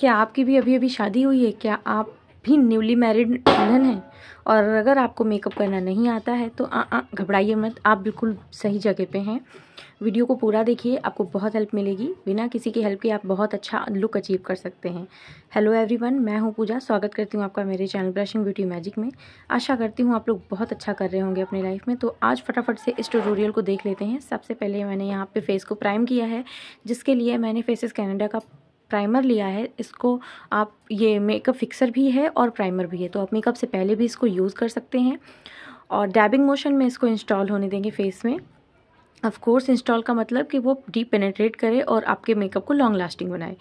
क्या आपकी भी अभी अभी शादी हुई है क्या आप भी न्यूली मैरिड दुल्हन हैं और अगर आपको मेकअप करना नहीं आता है तो घबराइए मत आप बिल्कुल सही जगह पे हैं वीडियो को पूरा देखिए आपको बहुत हेल्प मिलेगी बिना किसी की हेल्प के आप बहुत अच्छा लुक अचीव कर सकते हैं हेलो एवरीवन मैं हूं पूजा स्वागत करती हूं आपका मेरे चैनल ब्रशिंग ब्यूटी मैजिक में आशा करती हूँ आप लोग बहुत अच्छा कर रहे होंगे अपनी लाइफ में तो आज फटाफट से इस टूटोरियल को देख लेते हैं सबसे पहले मैंने यहाँ पर फेस को प्राइम किया है जिसके लिए मैंने फेसेस कैनेडा का प्राइमर लिया है इसको आप ये मेकअप फिक्सर भी है और प्राइमर भी है तो आप मेकअप से पहले भी इसको यूज़ कर सकते हैं और डैबिंग मोशन में इसको इंस्टॉल होने देंगे फेस में ऑफ कोर्स इंस्टॉल का मतलब कि वो डीप पेनेट्रेट करे और आपके मेकअप को लॉन्ग लास्टिंग बनाए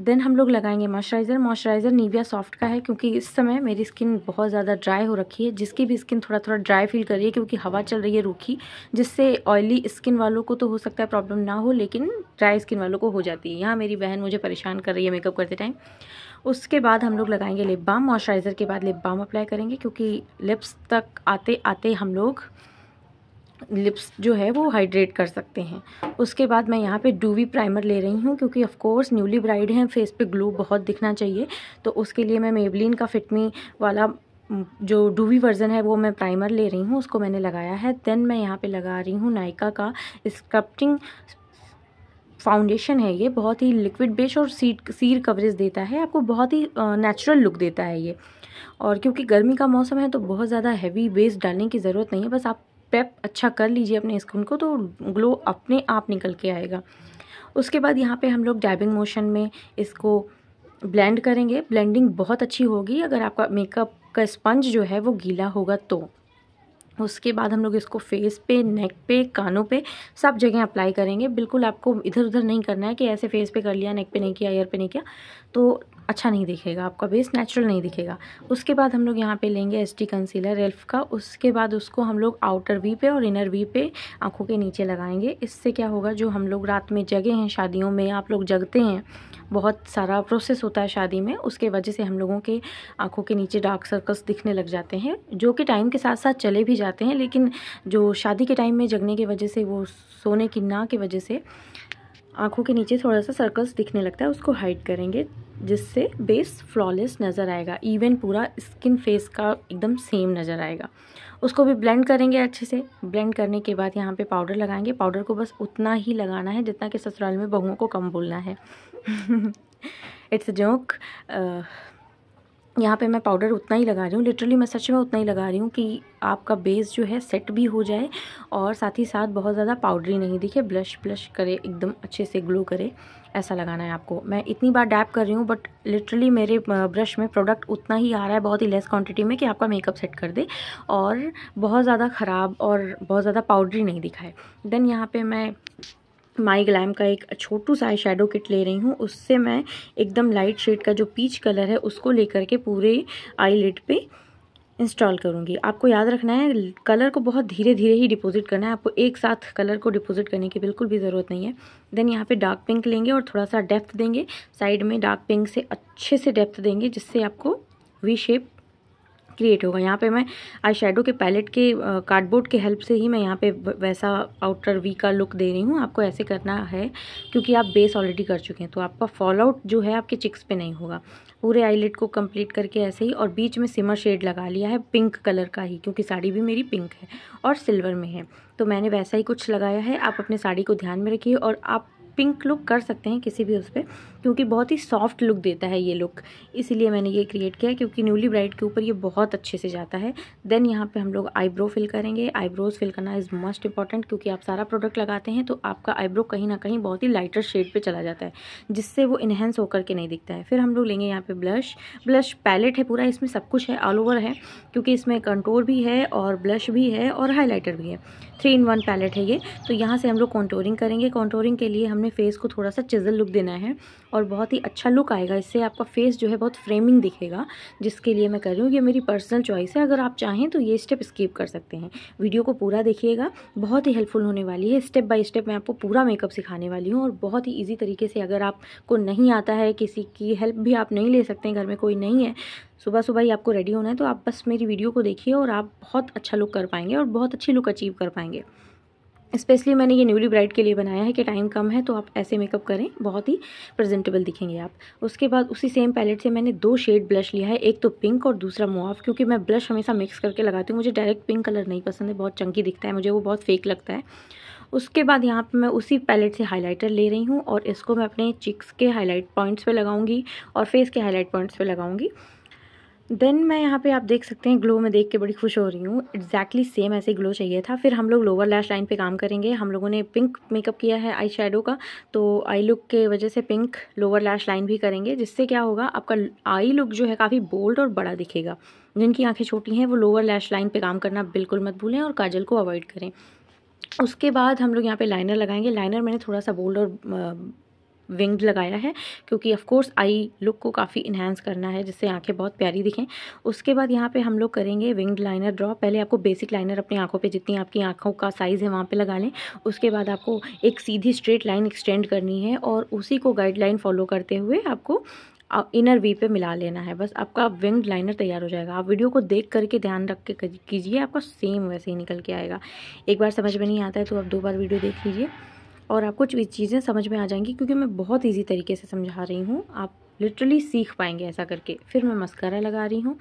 देन हम लोग लगाएंगे मॉइस्चराइज़र मॉइस्चराइज़र नीविया सॉफ्ट का है क्योंकि इस समय मेरी स्किन बहुत ज़्यादा ड्राई हो रखी है जिसकी भी स्किन थोड़ा थोड़ा ड्राई फील कर रही है क्योंकि हवा चल रही है रूखी जिससे ऑयली स्किन वालों को तो हो सकता है प्रॉब्लम ना हो लेकिन ड्राई स्किन वालों को हो जाती है यहाँ मेरी बहन मुझे परेशान कर रही है मेकअप करते टाइम उसके बाद हम लोग लगाएंगे लिप बाम मॉइस्चराइज़र के बाद लिप बाम अप्लाई करेंगे क्योंकि लिप्स तक आते आते हम लोग लिप्स जो है वो हाइड्रेट कर सकते हैं उसके बाद मैं यहाँ पे डूवी प्राइमर ले रही हूँ क्योंकि ऑफ कोर्स न्यूली ब्राइड हैं फेस पे ग्लो बहुत दिखना चाहिए तो उसके लिए मैं मेबलिन का फिटमी वाला जो डूवी वर्जन है वो मैं प्राइमर ले रही हूँ उसको मैंने लगाया है देन मैं यहाँ पर लगा रही हूँ नायका का स्क्रप्टिंग फाउंडेशन है ये बहुत ही लिक्विड बेस और सीट सीर कवरेज देता है आपको बहुत ही नेचुरल लुक देता है ये और क्योंकि गर्मी का मौसम है तो बहुत ज़्यादा हैवी बेस डालने की ज़रूरत नहीं है बस आप प्रेप अच्छा कर लीजिए अपने स्किन को तो ग्लो अपने आप निकल के आएगा उसके बाद यहाँ पे हम लोग डैबिंग मोशन में इसको ब्लेंड करेंगे ब्लेंडिंग बहुत अच्छी होगी अगर आपका मेकअप का स्पंज जो है वो गीला होगा तो उसके बाद हम लोग इसको फेस पे नेक पे कानों पे सब जगह अप्लाई करेंगे बिल्कुल आपको इधर उधर नहीं करना है कि ऐसे फेस पे कर लिया नेक पे नहीं किया ईयर पे नहीं किया तो अच्छा नहीं दिखेगा आपका बेस नेचुरल नहीं दिखेगा उसके बाद हम लोग यहाँ पे लेंगे एस टी कंसीलर एल्फ का उसके बाद उसको हम लोग आउटर वी पे और इनर वी पे आँखों के नीचे लगाएंगे इससे क्या होगा जो हम लोग रात में जगे हैं शादियों में आप लोग जगते हैं बहुत सारा प्रोसेस होता है शादी में उसके वजह से हम लोगों के आँखों के नीचे डार्क सर्कल्स दिखने लग जाते हैं जो कि टाइम के साथ साथ चले भी जाते हैं लेकिन जो शादी के टाइम में जगने की वजह से वो सोने की ना की वजह से आँखों के नीचे थोड़ा सा सर्कल्स दिखने लगता है उसको हाइड करेंगे जिससे बेस फ्लॉलेस नज़र आएगा इवन पूरा स्किन फेस का एकदम सेम नज़र आएगा उसको भी ब्लेंड करेंगे अच्छे से ब्लेंड करने के बाद यहाँ पे पाउडर लगाएंगे पाउडर को बस उतना ही लगाना है जितना कि ससुराल में बहुओं को कम बोलना है इट्स अ जोक यहाँ पे मैं पाउडर उतना ही लगा रही हूँ लिटरली मैं सच में उतना ही लगा रही हूँ कि आपका बेस जो है सेट भी हो जाए और साथ ही साथ बहुत ज़्यादा पाउडरी नहीं दिखे ब्लश ब्लश करे एकदम अच्छे से ग्लो करे ऐसा लगाना है आपको मैं इतनी बार डैप कर रही हूँ बट लिटरली मेरे ब्रश में प्रोडक्ट उतना ही आ रहा है बहुत ही लेस क्वांटिटी में कि आपका मेकअप सेट कर दे और बहुत ज़्यादा ख़राब और बहुत ज़्यादा पाउडरी नहीं दिखाए देन यहाँ पर मैं माई ग्लैम का एक छोटू सा आई शेडो किट ले रही हूँ उससे मैं एकदम लाइट शेड का जो पीच कलर है उसको लेकर के पूरे आई लिड पे इंस्टॉल करूँगी आपको याद रखना है कलर को बहुत धीरे धीरे ही डिपॉजिट करना है आपको एक साथ कलर को डिपॉजिट करने की बिल्कुल भी ज़रूरत नहीं है देन यहाँ पे डार्क पिंक लेंगे और थोड़ा सा डेप्थ देंगे साइड में डार्क पिंक से अच्छे से डेप्थ देंगे जिससे आपको वी शेप क्रिएट होगा यहाँ पे मैं आई शेडो के पैलेट के कार्डबोर्ड के हेल्प से ही मैं यहाँ पे वैसा आउटर वी का लुक दे रही हूँ आपको ऐसे करना है क्योंकि आप बेस ऑलरेडी कर चुके हैं तो आपका फॉल आउट जो है आपके चिक्स पे नहीं होगा पूरे आईलेट को कंप्लीट करके ऐसे ही और बीच में सिमर शेड लगा लिया है पिंक कलर का ही क्योंकि साड़ी भी मेरी पिंक है और सिल्वर में है तो मैंने वैसा ही कुछ लगाया है आप अपने साड़ी को ध्यान में रखिए और आप पिंक लुक कर सकते हैं किसी भी उस पर क्योंकि बहुत ही सॉफ्ट लुक देता है ये लुक इसीलिए मैंने ये क्रिएट किया है क्योंकि न्यूली ब्राइड के ऊपर ये बहुत अच्छे से जाता है देन यहाँ पे हम लोग आईब्रो फिल करेंगे आईब्रोज फिल करना इज़ मोस्ट इंपॉर्टेंट क्योंकि आप सारा प्रोडक्ट लगाते हैं तो आपका आईब्रो कहीं ना कहीं बहुत ही लाइटर शेड पर चला जाता है जिससे वो इन्हेंस होकर के नहीं दिखता है फिर हम लोग लेंगे यहाँ पर ब्लश ब्लश पैलेट है पूरा इसमें सब कुछ है ऑल ओवर है क्योंकि इसमें कंटोर भी है और ब्लश भी है और हाईलाइटर भी है थ्री इन वन पैलेट है ये तो यहाँ से हम लोग कॉन्टोरिंग करेंगे कॉन्टोरिंग के लिए हमने हमें फेस को थोड़ा सा चिजल लुक देना है और बहुत ही अच्छा लुक आएगा इससे आपका फेस जो है बहुत फ्रेमिंग दिखेगा जिसके लिए मैं कर रही हूँ ये मेरी पर्सनल चॉइस है अगर आप चाहें तो ये स्टेप स्किप कर सकते हैं वीडियो को पूरा देखिएगा बहुत ही हेल्पफुल होने वाली है स्टेप बाय स्टेप मैं आपको पूरा मेकअप सिखाने वाली हूँ और बहुत ही ईजी तरीके से अगर आपको नहीं आता है किसी की हेल्प भी आप नहीं ले सकते हैं घर में कोई नहीं है सुबह सुबह ही आपको रेडी होना है तो आप बस मेरी वीडियो को देखिए और आप बहुत अच्छा लुक कर पाएंगे और बहुत अच्छी लुक अचीव कर पाएंगे स्पेशली मैंने ये न्यूली ब्राइड के लिए बनाया है कि टाइम कम है तो आप ऐसे मेकअप करें बहुत ही प्रेजेंटेबल दिखेंगे आप उसके बाद उसी सेम पैलेट से मैंने दो शेड ब्लश लिया है एक तो पिंक और दूसरा मुआफ क्योंकि मैं ब्लश हमेशा मिक्स करके लगाती हूँ मुझे डायरेक्ट पिंक कलर नहीं पसंद है बहुत चंकी दिखता है मुझे वो बहुत फेक लगता है उसके बाद यहाँ पर मैं उसी पैलेट से हाईलाइटर ले रही हूँ और इसको मैं अपने चिक्स के हाईलाइट पॉइंट्स पर लगाऊंगी और फेस के हाईलाइट पॉइंट्स पर लगाऊंगी देन मैं यहाँ पे आप देख सकते हैं ग्लो में देख के बड़ी खुश हो रही हूँ एग्जैक्टली सेम ऐसे ग्लो चाहिए था फिर हम लोग लोअर लैश लाइन पे काम करेंगे हम लोगों ने पिंक मेकअप किया है आई शेडो का तो आई लुक के वजह से पिंक लोअर लैश लाइन भी करेंगे जिससे क्या होगा आपका आई लुक जो है काफ़ी बोल्ड और बड़ा दिखेगा जिनकी आँखें छोटी हैं वो लोअर लैश लाइन पर काम करना बिल्कुल मत भूलें और काजल को अवॉइड करें उसके बाद हम लोग यहाँ पे लाइनर लगाएंगे लाइनर मैंने थोड़ा सा बोल्ड और विंग्ड लगाया है क्योंकि ऑफकोर्स आई लुक को काफ़ी इन्हेंस करना है जिससे आंखें बहुत प्यारी दिखें उसके बाद यहाँ पे हम लोग करेंगे विंग्ड लाइनर ड्रॉ पहले आपको बेसिक लाइनर अपनी आंखों पे जितनी आपकी आंखों का साइज़ है वहाँ पे लगा लें उसके बाद आपको एक सीधी स्ट्रेट लाइन एक्सटेंड करनी है और उसी को गाइडलाइन फॉलो करते हुए आपको इनर वी पे मिला लेना है बस आपका विंग्ड लाइनर तैयार हो जाएगा आप वीडियो को देख करके ध्यान रख के कीजिए आपका सेम वैसे ही निकल के आएगा एक बार समझ में नहीं आता है तो आप दो बार वीडियो देख लीजिए और आपको चीज़ें समझ में आ जाएंगी क्योंकि मैं बहुत ईजी तरीके से समझा रही हूँ आप लिटरली सीख पाएंगे ऐसा करके फिर मैं मस्कारा लगा रही हूँ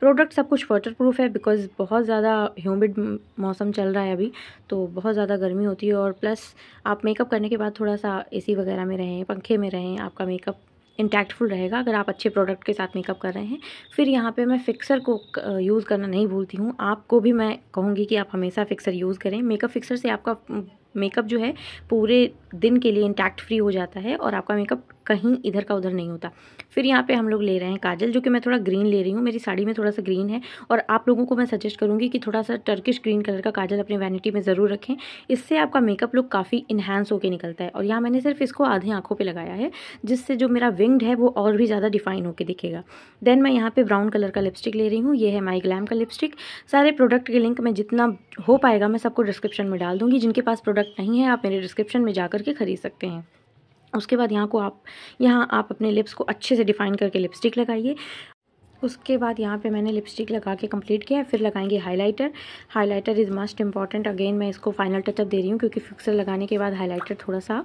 प्रोडक्ट सब कुछ वाटर प्रूफ है बिकॉज बहुत ज़्यादा ह्यूमिड मौसम चल रहा है अभी तो बहुत ज़्यादा गर्मी होती है और प्लस आप मेकअप करने के बाद थोड़ा सा एसी वगैरह में रहें पंखे में रहें आपका मेकअप इंटैक्टफुल रहेगा अगर आप अच्छे प्रोडक्ट के साथ मेकअप कर रहे हैं फिर यहाँ पे मैं फ़िक्सर को यूज़ करना नहीं भूलती हूँ आपको भी मैं कहूँगी कि आप हमेशा फ़िक्सर यूज़ करें मेकअप फ़िक्सर से आपका मेकअप जो है पूरे दिन के लिए इंटैक्ट फ्री हो जाता है और आपका मेकअप कहीं इधर का उधर नहीं होता फिर यहाँ पे हम लोग ले रहे हैं काजल जो कि मैं थोड़ा ग्रीन ले रही हूँ मेरी साड़ी में थोड़ा सा ग्रीन है और आप लोगों को मैं सजेस्ट करूँगी कि थोड़ा सा टर्किश ग्रीन कलर का काजल अपनी वैनिटी में ज़रूर रखें इससे आपका मेकअप लुक काफ़ी इन्हांस होकर निकलता है और यहाँ मैंने सिर्फ इसको आधे आँखों पर लगाया है जिससे जो मेरा विंगड है वो और भी ज़्यादा डिफाइन होकर दिखेगा देन मैं यहाँ पर ब्राउन कलर का लिपस्टिक ले रही हूँ ये है माई ग्लैम का लिपस्टिक सारे प्रोडक्ट के लिंक मैं जितना हो पाएगा मैं सबको डिस्क्रिप्शन में डाल दूँगी जिनके पास प्रोडक्ट नहीं है आप मेरे डिस्क्रिप्शन में जा के ख़रीद सकते हैं उसके बाद यहाँ को आप यहाँ आप अपने लिप्स को अच्छे से डिफ़ाइन करके लिपस्टिक लगाइए उसके बाद यहाँ पे मैंने लिपस्टिक लगा के कंप्लीट किया है फिर लगाएंगे highlighter highlighter is must important again मैं इसको फाइनल टचअप दे रही हूँ क्योंकि फिक्सर लगाने के बाद हाइलाइटर थोड़ा सा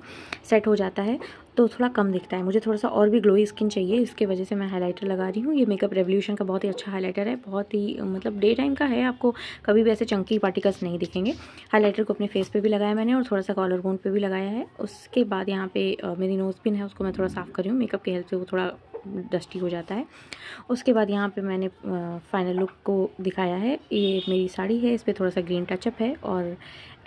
सेट हो जाता है तो थोड़ा कम दिखता है मुझे थोड़ा सा और भी ग्लोई स्किन चाहिए इसके वजह से मैं हाइलाइटर लगा रही हूँ ये मेकअप रेवोल्यूशन का बहुत ही अच्छा हाइलाइटर है बहुत ही मतलब डे टाइम का है आपको कभी भी ऐसे चंकी पार्टिकल्स नहीं दिखेंगे हाइलाइटर को अपने फेस पे भी लगाया मैंने और थोड़ा सा कॉलर बोन पर भी लगाया है उसके बाद यहाँ पे मेरी नोज पिन है उसको मैं थोड़ा साफ़ कर रही हूँ मेकअप के हेल्प से वो थोड़ा डस्टी हो जाता है उसके बाद यहाँ पे मैंने फाइनल लुक को दिखाया है ये मेरी साड़ी है इस पर थोड़ा सा ग्रीन टचअप है और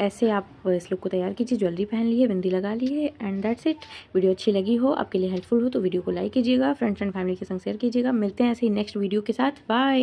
ऐसे आप इस लुक को तैयार कीजिए ज्वेलरी पहन लिए बिंदी लगा ली है एंड दैट्स इट वीडियो अच्छी लगी हो आपके लिए हेल्पफुल हो तो वीडियो को लाइक कीजिएगा फ्रेंड्स एंड फैमिली के संग शेयर कीजिएगा मिलते हैं ऐसे ही नेक्स्ट वीडियो के साथ बाय